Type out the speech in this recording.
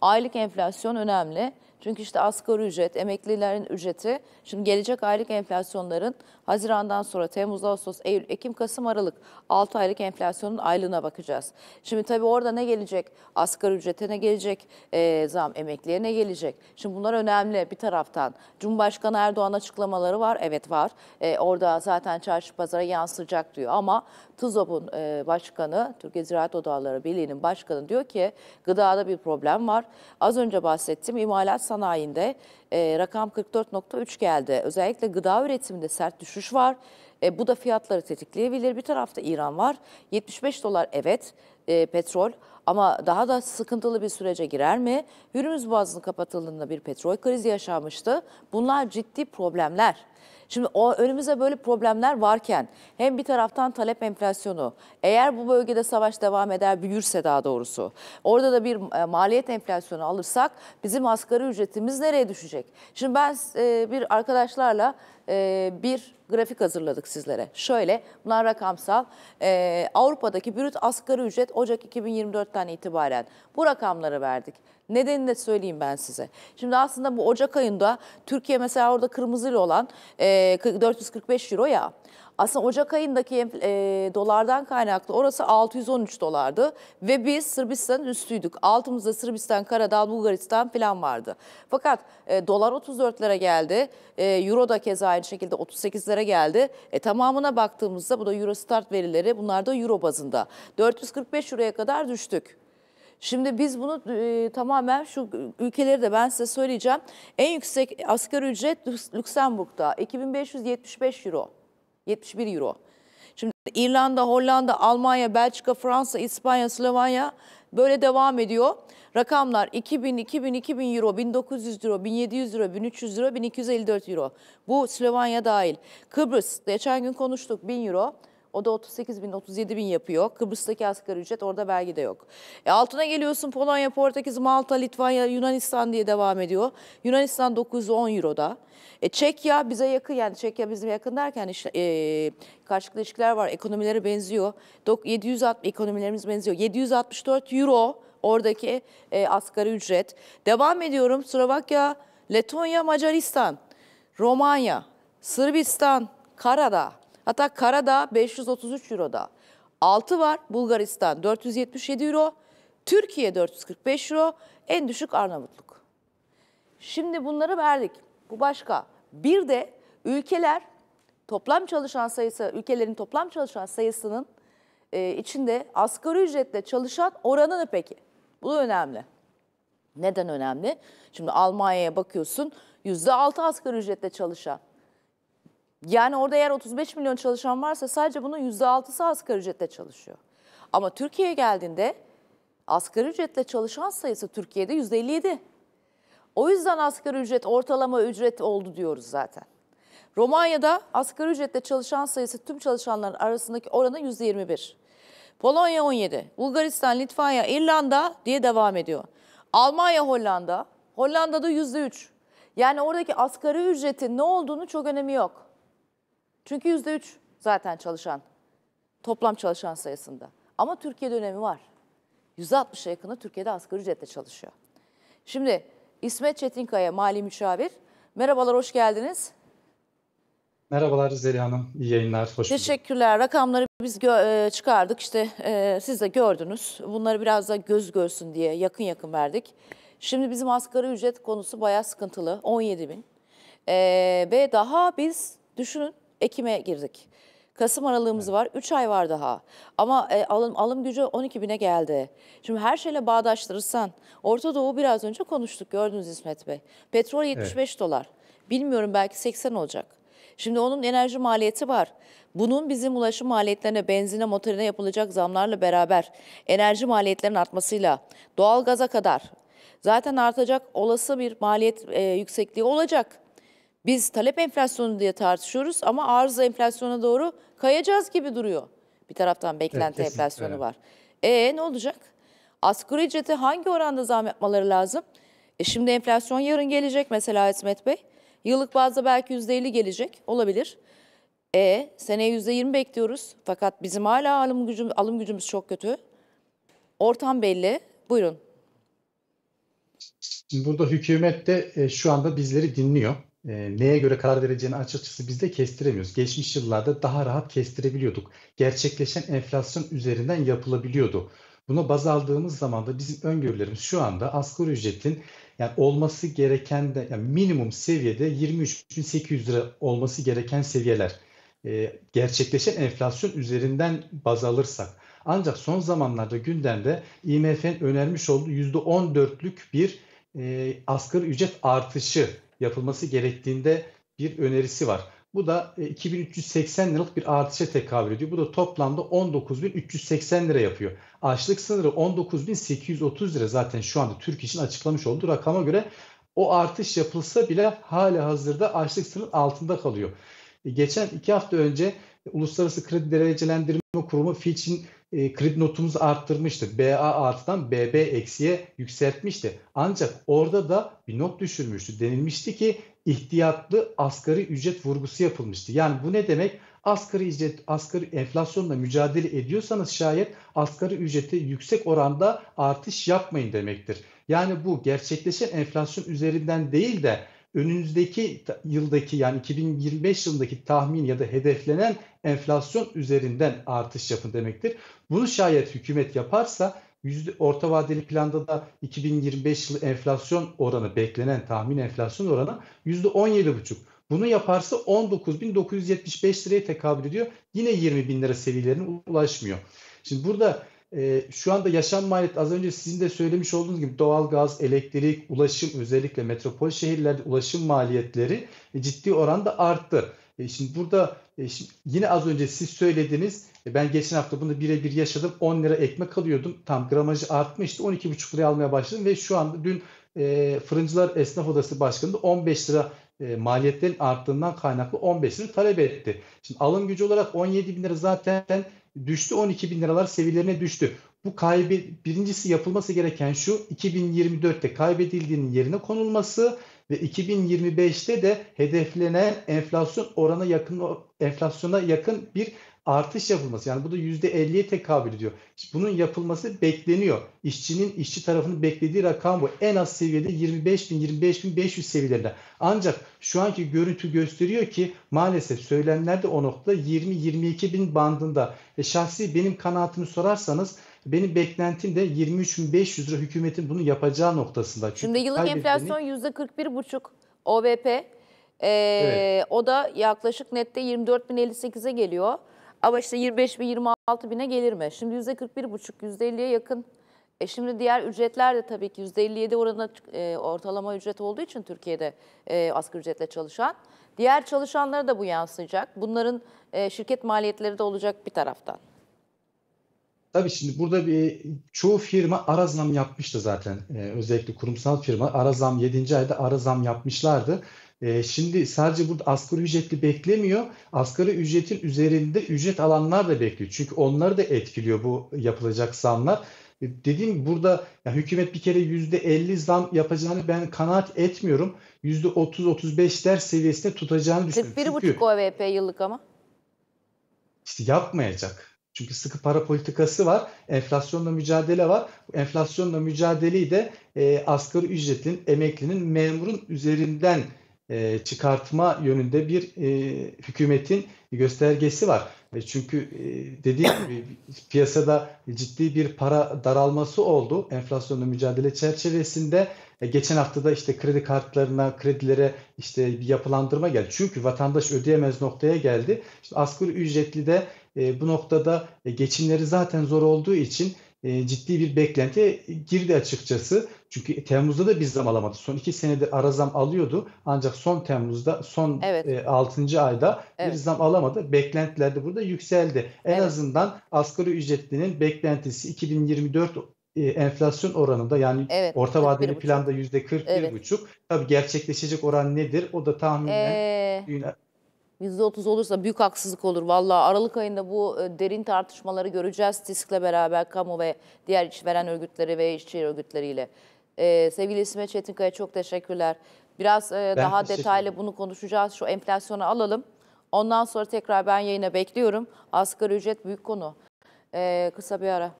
Aylık enflasyon önemli. Çünkü işte asgari ücret, emeklilerin ücreti, şimdi gelecek aylık enflasyonların Haziran'dan sonra Temmuz, Ağustos, Eylül, Ekim, Kasım, Aralık 6 aylık enflasyonun aylığına bakacağız. Şimdi tabii orada ne gelecek? Asgari ücrete ne gelecek? E, zam emekliye ne gelecek? Şimdi bunlar önemli bir taraftan. Cumhurbaşkanı Erdoğan açıklamaları var. Evet var. E, orada zaten çarşı pazara yansıyacak diyor ama TUZOB'un e, başkanı, Türkiye Ziraat Odaları Birliği'nin başkanı diyor ki gıdada bir problem var. Az önce bahsettim imalat sanayinde e, rakam 44.3 geldi. Özellikle gıda üretiminde sert düşüş var. E, bu da fiyatları tetikleyebilir. Bir tarafta İran var. 75 dolar evet e, petrol ama daha da sıkıntılı bir sürece girer mi? Hürmüz Boğazı'nın kapatıldığında bir petrol krizi yaşanmıştı. Bunlar ciddi problemler. Şimdi o önümüze böyle problemler varken hem bir taraftan talep enflasyonu, eğer bu bölgede savaş devam eder, büyürse daha doğrusu, orada da bir e, maliyet enflasyonu alırsak bizim asgari ücretimiz nereye düşecek? Şimdi ben e, bir arkadaşlarla e, bir grafik hazırladık sizlere. Şöyle, bunlar rakamsal. E, Avrupa'daki brüt asgari ücret Ocak 2024'ten itibaren bu rakamları verdik. Nedenini de söyleyeyim ben size. Şimdi aslında bu Ocak ayında Türkiye mesela orada kırmızılı olan 445 e, euro ya. Aslında Ocak ayındaki e, dolardan kaynaklı orası 613 dolardı ve biz Sırbistan'ın üstüydük. Altımızda Sırbistan, Karadağ, Bulgaristan falan vardı. Fakat e, dolar 34'lere geldi. E, Euro da keza aynı şekilde 38'lere geldi. E, tamamına baktığımızda bu da Eurostart verileri bunlar da Euro bazında. 445 Euro'ya kadar düştük. Şimdi biz bunu e, tamamen şu ülkeleri de ben size söyleyeceğim. En yüksek asgari ücret Lüksemburg'da 2575 euro. 71 euro. Şimdi İrlanda, Hollanda, Almanya, Belçika, Fransa, İspanya, Slovenya böyle devam ediyor. Rakamlar 2000, 2000, 2000 euro, 1900 euro, 1700 euro, 1300 euro, 1254 euro. Bu Slovenya dahil. Kıbrıs geçen gün konuştuk 1000 euro. O da 38 bin, 37 bin yapıyor. Kıbrıs'taki asgari ücret orada vergi de yok. E altına geliyorsun Polonya, Portekiz, Malta, Litvanya, Yunanistan diye devam ediyor. Yunanistan 910 Euro'da. E Çekya bize yakın yani Çekya bizim yakın derken işte, e, karşılıklı ilişkiler var. Ekonomileri benziyor. 760 ekonomilerimiz benziyor. 764 Euro oradaki e, asgari ücret. Devam ediyorum Slovakya, Letonya, Macaristan, Romanya, Sırbistan, Karadağ. Hatta Karadağ 533 Euro'da. 6 var Bulgaristan 477 Euro, Türkiye 445 Euro, en düşük Arnavutluk. Şimdi bunları verdik. Bu başka. Bir de ülkeler toplam çalışan sayısı, ülkelerin toplam çalışan sayısının e, içinde asgari ücretle çalışan oranı ne peki? Bu önemli. Neden önemli? Şimdi Almanya'ya bakıyorsun %6 asgari ücretle çalışan. Yani orada eğer 35 milyon çalışan varsa sadece bunun %6'sı asgari ücretle çalışıyor. Ama Türkiye'ye geldiğinde asgari ücretle çalışan sayısı Türkiye'de %57. O yüzden asgari ücret ortalama ücret oldu diyoruz zaten. Romanya'da asgari ücretle çalışan sayısı tüm çalışanların arasındaki oranı %21. Polonya 17, Bulgaristan, Litvanya, İrlanda diye devam ediyor. Almanya, Hollanda, Hollanda'da %3. Yani oradaki asgari ücretin ne olduğunu çok önemi yok. Çünkü yüzde üç zaten çalışan, toplam çalışan sayısında. Ama Türkiye dönemi var. %60'a yakını Türkiye'de asgari ücretle çalışıyor. Şimdi İsmet Çetinkaya, mali müşavir. Merhabalar, hoş geldiniz. Merhabalar Zeliha Hanım, iyi yayınlar. Hoş Teşekkürler. Rakamları biz e, çıkardık. İşte e, siz de gördünüz. Bunları biraz da göz görsün diye yakın yakın verdik. Şimdi bizim asgari ücret konusu bayağı sıkıntılı. 17 bin. E, ve daha biz düşünün Ekim'e girdik. Kasım aralığımız var. 3 ay var daha. Ama e, alım alım gücü 12 bine geldi. Şimdi her şeyle bağdaştırırsan Orta Doğu biraz önce konuştuk gördünüz İsmet Bey. Petrol 75 evet. dolar. Bilmiyorum belki 80 olacak. Şimdi onun enerji maliyeti var. Bunun bizim ulaşım maliyetlerine, benzine, motorine yapılacak zamlarla beraber enerji maliyetlerinin artmasıyla doğalgaza kadar zaten artacak olası bir maliyet e, yüksekliği olacak. Biz talep enflasyonu diye tartışıyoruz ama arz enflasyona doğru kayacağız gibi duruyor. Bir taraftan beklenti evet, enflasyonu evet. var. E ne olacak? Asgari ücrete hangi oranda zam yapmaları lazım? E şimdi enflasyon yarın gelecek mesela İsmet Bey. Yıllık bazda belki yüzde %50 gelecek olabilir. E seneye yüzde %20 bekliyoruz. Fakat bizim hala alım, gücüm, alım gücümüz çok kötü. Ortam belli. Buyurun. Burada hükümet de e, şu anda bizleri dinliyor e, neye göre karar vereceğini açıkçası biz de kestiremiyoruz. Geçmiş yıllarda daha rahat kestirebiliyorduk. Gerçekleşen enflasyon üzerinden yapılabiliyordu. Buna baz aldığımız zaman da bizim öngörülerimiz şu anda asgari ücretin yani olması gereken de yani minimum seviyede 23.800 lira olması gereken seviyeler. E, gerçekleşen enflasyon üzerinden baz alırsak. Ancak son zamanlarda gündemde IMF'nin önermiş olduğu %14'lük bir e, asgari ücret artışı yapılması gerektiğinde bir önerisi var. Bu da 2380 e, liralık bir artışa tekabül ediyor. Bu da toplamda 19.380 lira yapıyor. Açlık sınırı 19.830 lira zaten şu anda Türk için açıklamış olduğu rakama göre o artış yapılsa bile hala hazırda açlık sınırının altında kalıyor. E, geçen iki hafta önce Uluslararası Kredi Derecelendirme Kurumu Fitch'in e, kredi notumuzu arttırmıştı. BA artıdan BB eksiye yükseltmişti. Ancak orada da bir not düşürmüştü. Denilmişti ki ihtiyatlı asgari ücret vurgusu yapılmıştı. Yani bu ne demek? Asgari ücret, asgari enflasyonla mücadele ediyorsanız şayet asgari ücreti yüksek oranda artış yapmayın demektir. Yani bu gerçekleşen enflasyon üzerinden değil de önünüzdeki yıldaki yani 2025 yılındaki tahmin ya da hedeflenen enflasyon üzerinden artış yapın demektir. Bunu şayet hükümet yaparsa yüzde, orta vadeli planda da 2025 yılı enflasyon oranı beklenen tahmin enflasyon oranı yüzde 17,5. Bunu yaparsa 19.975 liraya tekabül ediyor. Yine 20.000 bin lira seviyelerine ulaşmıyor. Şimdi burada e, şu anda yaşam maliyeti az önce sizin de söylemiş olduğunuz gibi doğal gaz, elektrik, ulaşım özellikle metropol şehirlerde ulaşım maliyetleri e, ciddi oranda arttı. E, şimdi burada e, şimdi yine az önce siz söylediniz e, ben geçen hafta bunu birebir yaşadım 10 lira ekmek alıyordum tam gramajı artmıştı 12,5 liraya almaya başladım ve şu anda dün e, Fırıncılar Esnaf Odası Başkanı da 15 lira e, maliyetlerin arttığından kaynaklı 15'ini talep etti. Şimdi alım gücü olarak 17 bin lira zaten düştü 12 bin liralar seviyelerine düştü. Bu kaybe birincisi yapılması gereken şu 2024'te kaybedildiğinin yerine konulması ve 2025'te de hedeflenen enflasyon orana yakın enflasyona yakın bir artış yapılması yani bu da %50'ye tekabül ediyor. Bunun yapılması bekleniyor. İşçinin işçi tarafını beklediği rakam bu. En az seviyede 25 bin 25 bin 500 seviyelerinde. Ancak şu anki görüntü gösteriyor ki maalesef söylemler de o noktada 20-22 bin bandında. E, şahsi benim kanaatimi sorarsanız benim beklentim de 23.500 lira hükümetin bunu yapacağı noktasında. Çünkü Şimdi yıllık enflasyon %41,5 OVP. Ee, evet. O da yaklaşık nette 24.058'e geliyor. Ama işte 25 bin 26 bine gelir mi? Şimdi %41,5 %50'ye yakın. E şimdi diğer ücretler de tabii ki %57 oranına e, ortalama ücret olduğu için Türkiye'de e, asgari ücretle çalışan. Diğer çalışanlara da bu yansıyacak. Bunların e, şirket maliyetleri de olacak bir taraftan. Tabii şimdi burada bir çoğu firma ara zam yapmıştı zaten. Ee, özellikle kurumsal firma ara zam 7. ayda ara zam yapmışlardı. E, şimdi sadece burada asgari ücretli beklemiyor. Asgari ücretin üzerinde ücret alanlar da bekliyor. Çünkü onları da etkiliyor bu yapılacak zamlar. Ee, dediğim burada yani hükümet bir kere yüzde %50 zam yapacağını ben kanaat etmiyorum. Yüzde 30 35 der seviyesinde tutacağını düşünüyorum. 41,5 OVP yıllık ama. İşte yapmayacak. Çünkü sıkı para politikası var, enflasyonla mücadele var. Enflasyonla mücadeleyi de e, asgari ücretin, emeklinin, memurun üzerinden e, çıkartma yönünde bir e, hükümetin göstergesi var. E, çünkü e, dediğim gibi piyasada ciddi bir para daralması oldu enflasyonla mücadele çerçevesinde. E, geçen haftada işte kredi kartlarına, kredilere işte bir yapılandırma geldi. Çünkü vatandaş ödeyemez noktaya geldi. İşte asgari ücretli de e, bu noktada e, geçimleri zaten zor olduğu için e, ciddi bir beklentiye girdi açıkçası. Çünkü Temmuz'da da bir zam alamadı. Son iki senedir ara zam alıyordu. Ancak son Temmuz'da, son evet. e, 6. ayda evet. bir zam alamadı. Beklentiler de burada yükseldi. En evet. azından asgari ücretlinin beklentisi 2024 e, enflasyon oranında yani evet, orta vadeli buçuk. planda yüzde 41,5. Evet. Tabii gerçekleşecek oran nedir? O da tahminen ee... %30 olursa büyük haksızlık olur. Valla Aralık ayında bu e, derin tartışmaları göreceğiz TİSK'le beraber kamu ve diğer işveren örgütleri ve işçi örgütleriyle. Ee, sevgili İsmet Çetinkaya çok teşekkürler. Biraz e, daha detaylı bunu konuşacağız. Şu enflasyonu alalım. Ondan sonra tekrar ben yayına bekliyorum. Asgari ücret büyük konu. Ee, kısa bir ara.